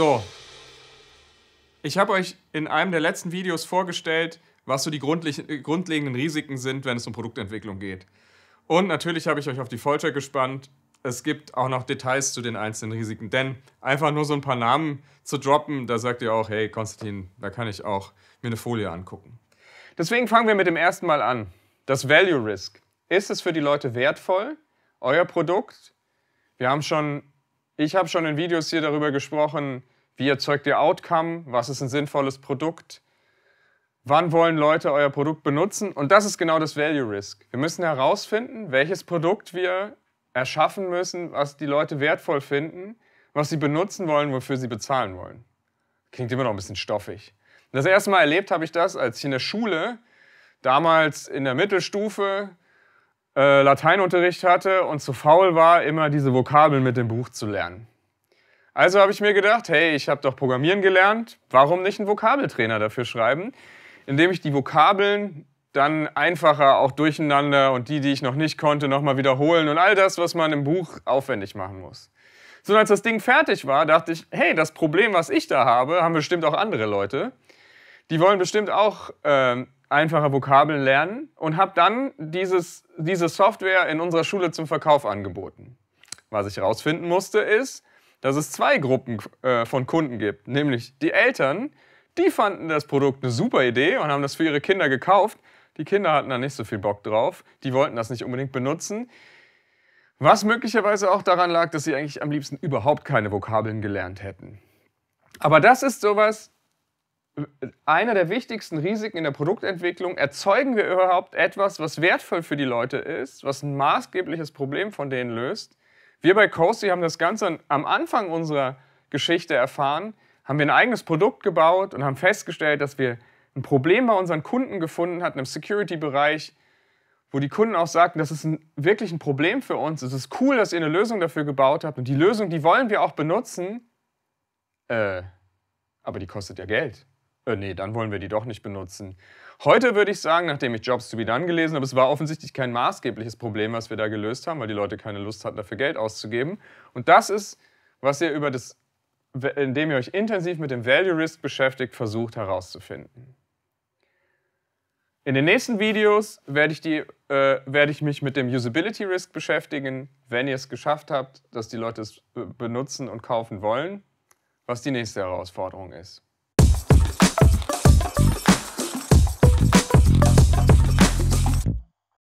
So. Ich habe euch in einem der letzten Videos vorgestellt, was so die grundlegenden Risiken sind, wenn es um Produktentwicklung geht. Und natürlich habe ich euch auf die Folter gespannt. Es gibt auch noch Details zu den einzelnen Risiken, denn einfach nur so ein paar Namen zu droppen, da sagt ihr auch, hey Konstantin, da kann ich auch mir eine Folie angucken. Deswegen fangen wir mit dem ersten Mal an. Das Value Risk. Ist es für die Leute wertvoll, euer Produkt? Wir haben schon ich habe schon in Videos hier darüber gesprochen, wie erzeugt ihr Outcome, was ist ein sinnvolles Produkt, wann wollen Leute euer Produkt benutzen und das ist genau das Value Risk. Wir müssen herausfinden, welches Produkt wir erschaffen müssen, was die Leute wertvoll finden, was sie benutzen wollen, wofür sie bezahlen wollen. Klingt immer noch ein bisschen stoffig. Das erste Mal erlebt habe ich das, als ich in der Schule damals in der Mittelstufe äh, Lateinunterricht hatte und zu faul war, immer diese Vokabeln mit dem Buch zu lernen. Also habe ich mir gedacht, hey, ich habe doch Programmieren gelernt, warum nicht einen Vokabeltrainer dafür schreiben, indem ich die Vokabeln dann einfacher auch durcheinander und die, die ich noch nicht konnte, nochmal wiederholen und all das, was man im Buch aufwendig machen muss. So, als das Ding fertig war, dachte ich, hey, das Problem, was ich da habe, haben bestimmt auch andere Leute. Die wollen bestimmt auch ähm, einfache Vokabeln lernen und habe dann dieses, diese Software in unserer Schule zum Verkauf angeboten. Was ich herausfinden musste, ist, dass es zwei Gruppen äh, von Kunden gibt, nämlich die Eltern, die fanden das Produkt eine super Idee und haben das für ihre Kinder gekauft. Die Kinder hatten da nicht so viel Bock drauf, die wollten das nicht unbedingt benutzen. Was möglicherweise auch daran lag, dass sie eigentlich am liebsten überhaupt keine Vokabeln gelernt hätten. Aber das ist sowas, einer der wichtigsten Risiken in der Produktentwicklung, erzeugen wir überhaupt etwas, was wertvoll für die Leute ist, was ein maßgebliches Problem von denen löst. Wir bei Coasty haben das Ganze am Anfang unserer Geschichte erfahren, haben wir ein eigenes Produkt gebaut und haben festgestellt, dass wir ein Problem bei unseren Kunden gefunden hatten im Security-Bereich, wo die Kunden auch sagten, das ist ein, wirklich ein Problem für uns, es ist cool, dass ihr eine Lösung dafür gebaut habt und die Lösung, die wollen wir auch benutzen, äh, aber die kostet ja Geld. Äh, nee, dann wollen wir die doch nicht benutzen. Heute würde ich sagen, nachdem ich Jobs to be done gelesen habe, es war offensichtlich kein maßgebliches Problem, was wir da gelöst haben, weil die Leute keine Lust hatten, dafür Geld auszugeben. Und das ist, was ihr über das, indem ihr euch intensiv mit dem Value Risk beschäftigt, versucht herauszufinden. In den nächsten Videos werde ich, die, äh, werde ich mich mit dem Usability Risk beschäftigen, wenn ihr es geschafft habt, dass die Leute es äh, benutzen und kaufen wollen, was die nächste Herausforderung ist.